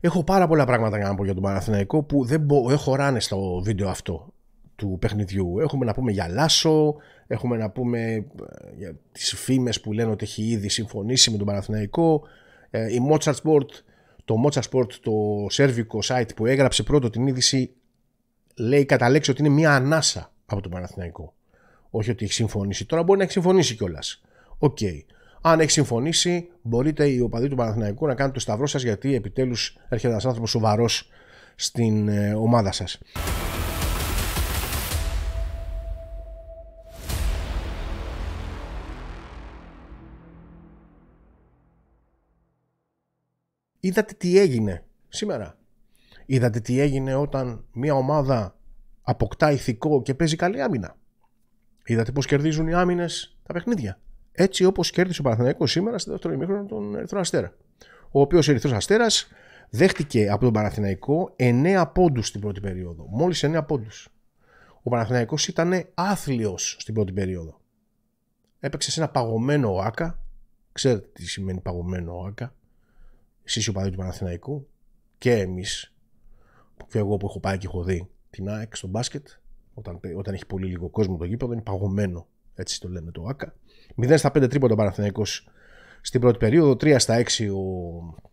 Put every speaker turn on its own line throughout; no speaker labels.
Έχω πάρα πολλά πράγματα να πω για τον Παναθηναϊκό που δεν μπο... έχω ράνε στο βίντεο αυτό του παιχνιδιού. Έχουμε να πούμε για Λάσο, έχουμε να πούμε ε, για τις φήμες που λένε ότι έχει ήδη συμφωνήσει με τον Παναθηναϊκό, ε, η Mozart Sport, το Mozart Sport, το σερβικό site που έγραψε πρώτο την είδηση, λέει κατά λέξη ότι είναι μια ανάσα από τον Παναθηναϊκό. Όχι ότι έχει συμφωνήσει. Τώρα μπορεί να έχει συμφωνήσει κιόλας. Οκ. Αν έχεις συμφωνήσει, μπορείτε οι οπαδοί του Παναθηναϊκού να κάνετε το σταυρό σας γιατί επιτέλους έρχεται ένας άνθρωπος σοβαρός στην ε, ομάδα σας. Είδατε τι έγινε σήμερα. Είδατε τι έγινε όταν μια ομάδα αποκτά ηθικό και παίζει καλή άμυνα. Είδατε πώς κερδίζουν οι άμυνες τα παιχνίδια. Έτσι όπως κέρδισε ο Παναθηναϊκός σήμερα στο δεύτερο ημίχρονο τον Ερυθρό Αστέρα. Ο οποίος Ερυθρός Αστέρας δέχτηκε από τον Παναθηναϊκό 9 πόντους στην πρώτη περίοδο. Μόλις 9 πόντους. Ο Παναθηναϊκός ήταν άθλιος στην πρώτη περίοδο. Έπαιξε σε ένα παγωμένο ΟΑΚΑ. Ξέρετε τι σημαίνει παγωμένο ΟΑΚΑ. Εσείς οι οπαδοί του Παναθηναϊκού και εμείς, και εγώ που έχω πάει και έχω δει την ΑΕΚ στο μπάσκετ, όταν, όταν έχει πολύ λίγο κόσμο το γήπεδο, είναι παγωμένο έτσι το λέμε το ΆΚΑ. 0 στα 5 τρίποντα ο Παναθηναϊκός στην πρώτη περίοδο, 3 στα 6 ο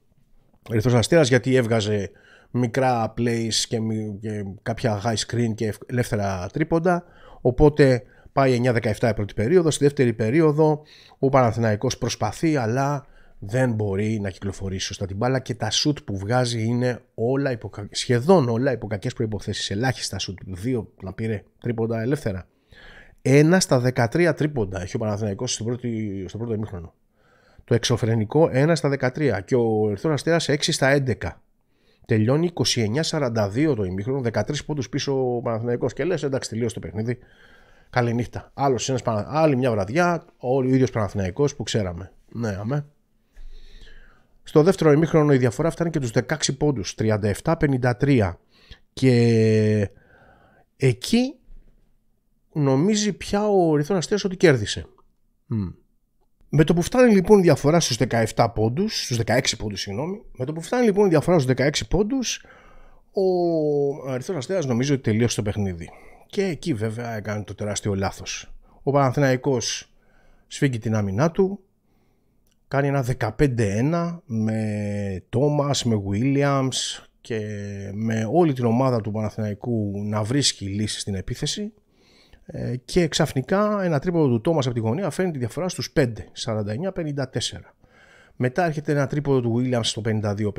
Ερυθρός Αστέρας γιατί έβγαζε μικρά plays και, και κάποια high screen και ελεύθερα τρίποντα. Οπότε πάει 9-17 η πρώτη περίοδο. Στη δεύτερη περίοδο ο Παναθηναϊκός προσπαθεί αλλά δεν μπορεί να κυκλοφορήσει σωστά την μπάλα και τα σουτ που βγάζει είναι όλα υποκα... σχεδόν όλα υπό κακέ προποθέσει. Ελάχιστα σουτ. Δύο να πήρε τρίποντα ελεύθερα. Ένα στα 13 τρίποντα έχει ο Παναθηναϊκός στο πρώτο, στο πρώτο ημίχρονο. Το εξωφρενικό 1 στα 13 και ο Ερθρό Αστέρα 6 στα 11. Τελειώνει 29-42 το ημίχρονο, 13 πόντους πίσω ο Παναθηναϊκός και λες, εντάξει τελείωσε το παιχνίδι. Καληνύχτα. Άλλος ένας, άλλη μια βραδιά, ο ίδιος Παναθηναϊκός που ξέραμε. Ναι, αμέ. Στο δεύτερο ημίχρονο η διαφορά φτάνει και τους 16 ποντου 37 37-53 και εκεί νομίζει πια ο Ρηθόν ότι κέρδισε. Mm. Με το που φτάνει λοιπόν η διαφορά στους 17 πόντους, στους 16 πόντους, συγγνώμη, με το που φτάνει λοιπόν η διαφορά στους 16 πόντους, ο Αριθμός Αστέρα νομίζω ότι τελείωσε το παιχνίδι. Και εκεί βέβαια έκανε το τεράστιο λάθος. Ο Παναθηναϊκός σφίγγει την άμυνά του, κάνει ένα 15-1 με Τόμας, με Williams και με όλη την ομάδα του Παναθηναϊκού να βρίσκει λύση στην επίθεση ε, και ξαφνικά ένα τρίποδο του Τόμας από τη γωνία φέρνει τη διαφορά στους 5, 49-54. Μετά έρχεται ένα τρίποδο του Williams στο 52-54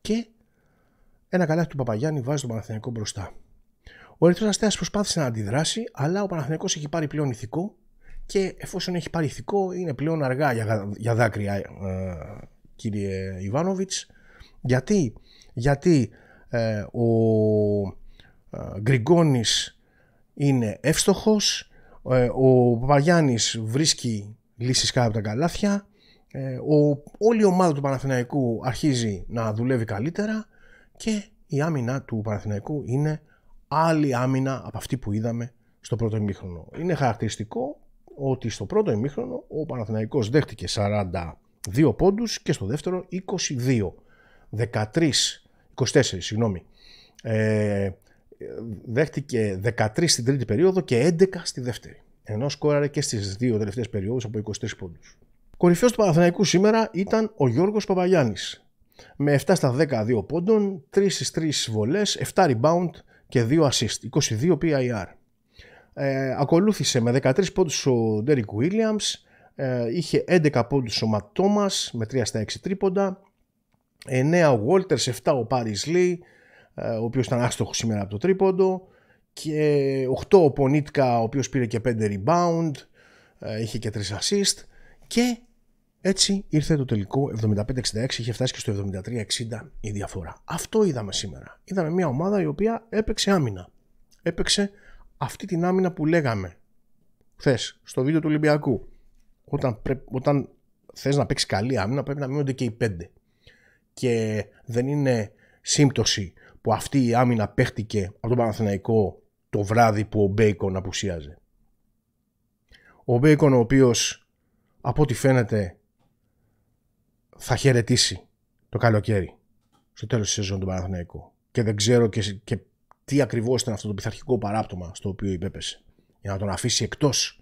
και ένα καλάθι του Παπαγιάννη βάζει τον Παναθηναϊκό μπροστά. Ο Ερυθρός Αστέας προσπάθησε να αντιδράσει, αλλά ο Παναθηναϊκός έχει πάρει πλέον ηθικό και εφόσον έχει πάρει ηθικό είναι πλέον αργά για, δάκρυα ε, κύριε Ιβάνοβιτς. Γιατί, Γιατί ε, ο ε, Γκριγκόνης είναι εύστοχος, ε, ο Παπαγιάννης βρίσκει λύσεις κάτω από τα καλάθια, ε, ο, όλη η ομάδα του Παναθηναϊκού αρχίζει να δουλεύει καλύτερα και η άμυνα του Παναθηναϊκού είναι άλλη άμυνα από αυτή που είδαμε στο πρώτο ημίχρονο. Είναι χαρακτηριστικό ότι στο πρώτο ημίχρονο ο Παναθηναϊκός δέχτηκε 42 πόντους και στο δεύτερο 22. 13, 24 συγγνώμη. Ε, δέχτηκε 13 στην τρίτη περίοδο και 11 στη δεύτερη. Ενώ σκόραρε και στις δύο τελευταίες περιόδους από 23 πόντους. Κορυφαίος του Παναθηναϊκού σήμερα ήταν ο Γιώργος Παπαγιάννης. Με 7 στα 12 πόντων, 3 στις 3 βολές, 7 rebound και 2 assist, 22 PIR. Ε, ακολούθησε με 13 πόντους ο Ντέρικ Βίλιαμ. ε, είχε 11 πόντους ο Ματ με 3 στα 6 τρίποντα, 9 ο Βόλτερ, 7 ο Πάρι Λί... Ε, ο οποίος ήταν άστοχος σήμερα από το τρίποντο και 8 ο Πονίτκα ο οποίος πήρε και 5 rebound ε, είχε και 3 assist και έτσι ήρθε το τελικό 75-66 είχε φτάσει και στο 73-60 η διαφορά αυτό είδαμε σήμερα είδαμε μια ομάδα η οποία έπαιξε άμυνα έπαιξε αυτή την άμυνα που λέγαμε χθες στο βίντεο του Ολυμπιακού όταν, πρέ... όταν θες να παίξεις καλή άμυνα πρέπει να μείνονται και οι 5 και δεν είναι σύμπτωση που αυτή η άμυνα παίχτηκε από τον Παναθηναϊκό το βράδυ που ο Μπέικον απουσίαζε. Ο Μπέικον ο οποίος από ό,τι φαίνεται θα χαιρετήσει το καλοκαίρι στο τέλος της σεζόν του Παναθηναϊκού και δεν ξέρω και, τι ακριβώς ήταν αυτό το πειθαρχικό παράπτωμα στο οποίο υπέπεσε για να τον αφήσει εκτός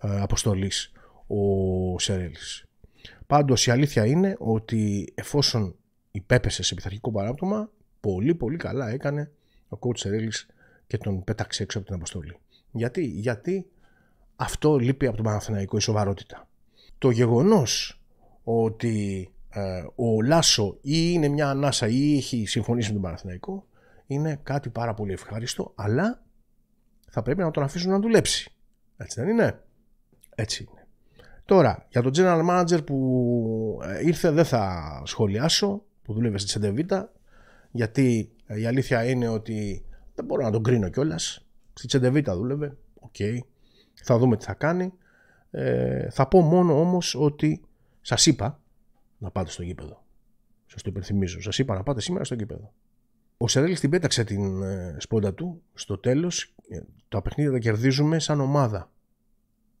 ε, αποστολής ο Σερέλης. Πάντως η αλήθεια είναι ότι εφόσον υπέπεσε σε πειθαρχικό παράπτωμα πολύ πολύ καλά έκανε ο coach Ρέλης και τον πέταξε έξω από την αποστολή. Γιατί, γιατί αυτό λείπει από τον Παναθηναϊκό η σοβαρότητα. Το γεγονός ότι ε, ο Λάσο ή είναι μια ανάσα ή έχει συμφωνήσει με τον Παναθηναϊκό είναι κάτι πάρα πολύ ευχάριστο αλλά θα πρέπει να τον αφήσουν να δουλέψει. Έτσι δεν είναι. Έτσι είναι. Τώρα, για τον general manager που ε, ήρθε δεν θα σχολιάσω, που δούλευε στη Σεντεβίτα, γιατί ε, η αλήθεια είναι ότι δεν μπορώ να τον κρίνω κιόλας. Στη Τσεντεβίτα δούλευε. Οκ. Θα δούμε τι θα κάνει. Ε, θα πω μόνο όμως ότι σας είπα να πάτε στο γήπεδο. Σας το υπενθυμίζω. Σας είπα να πάτε σήμερα στο γήπεδο. Ο Σερέλη την πέταξε την ε, σπόντα του στο τέλος. Ε, τα παιχνίδια τα κερδίζουμε σαν ομάδα.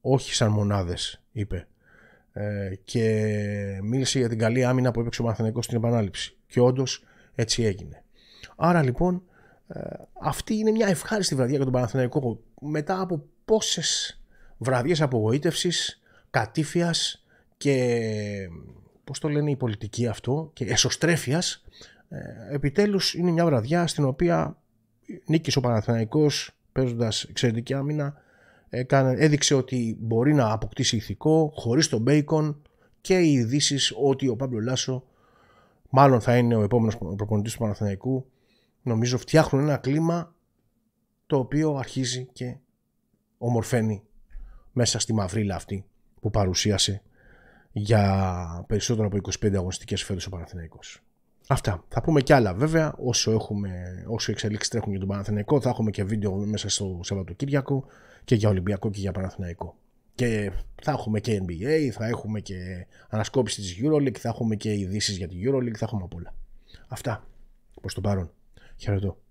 Όχι σαν μονάδες, είπε. Ε, και μίλησε για την καλή άμυνα που έπαιξε ο Μαθηνικό στην επανάληψη. Και όντως έτσι έγινε. Άρα λοιπόν ε, αυτή είναι μια ευχάριστη βραδιά για τον Παναθηναϊκό μετά από πόσες βραδιές απογοήτευσης, κατήφιας και πώς το λένε η πολιτική αυτό και εσωστρέφειας ε, επιτέλους είναι μια βραδιά στην οποία νίκησε ο Παναθηναϊκός παίζοντας εξαιρετική άμυνα έδειξε ότι μπορεί να αποκτήσει ηθικό χωρίς τον Μπέικον και οι ειδήσεις ότι ο Παύλο μάλλον θα είναι ο επόμενος προπονητής του Παναθηναϊκού. Νομίζω φτιάχνουν ένα κλίμα το οποίο αρχίζει και ομορφαίνει μέσα στη μαυρίλα αυτή που παρουσίασε για περισσότερο από 25 αγωνιστικές φέτος ο Παναθηναϊκός. Αυτά. Θα πούμε κι άλλα βέβαια. Όσο, έχουμε, όσο εξελίξεις τρέχουν για τον Παναθηναϊκό, θα έχουμε και βίντεο μέσα στο Σαββατοκύριακο και για Ολυμπιακό και για Παναθηναϊκό και θα έχουμε και NBA, θα έχουμε και ανασκόπηση της EuroLeague, θα έχουμε και ειδήσεις για την EuroLeague, θα έχουμε απ' όλα. Αυτά προς το παρόν. Χαιρετώ.